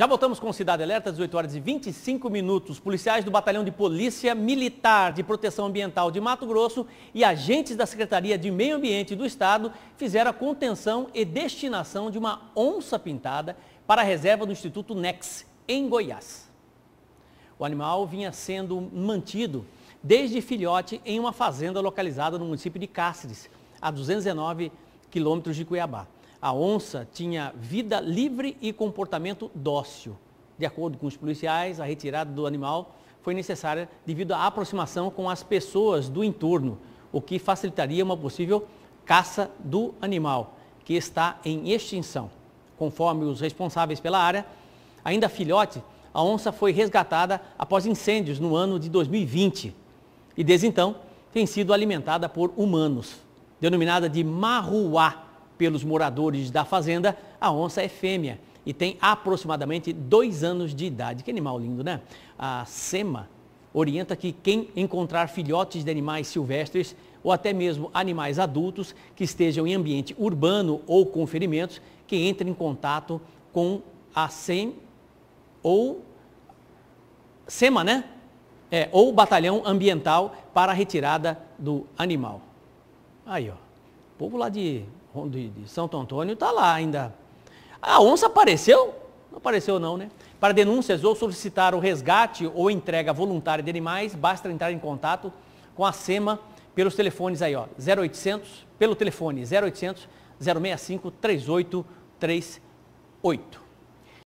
Já voltamos com Cidade Alerta, 18 horas e 25 minutos. Policiais do Batalhão de Polícia Militar de Proteção Ambiental de Mato Grosso e agentes da Secretaria de Meio Ambiente do Estado fizeram a contenção e destinação de uma onça pintada para a reserva do Instituto Nex, em Goiás. O animal vinha sendo mantido desde filhote em uma fazenda localizada no município de Cáceres, a 219 quilômetros de Cuiabá a onça tinha vida livre e comportamento dócil. De acordo com os policiais, a retirada do animal foi necessária devido à aproximação com as pessoas do entorno, o que facilitaria uma possível caça do animal, que está em extinção. Conforme os responsáveis pela área, ainda filhote, a onça foi resgatada após incêndios no ano de 2020 e desde então tem sido alimentada por humanos. Denominada de marruá, pelos moradores da fazenda, a onça é fêmea e tem aproximadamente dois anos de idade. Que animal lindo, né? A SEMA orienta que quem encontrar filhotes de animais silvestres ou até mesmo animais adultos que estejam em ambiente urbano ou com ferimentos, que entre em contato com a SEM ou SEMA, né? É, ou batalhão ambiental para a retirada do animal. Aí, ó povo lá de, de, de Santo Antônio está lá ainda. A onça apareceu? Não apareceu não, né? Para denúncias ou solicitar o resgate ou entrega voluntária de animais, basta entrar em contato com a SEMA pelos telefones aí, ó, 0800, pelo telefone 0800 065 3838.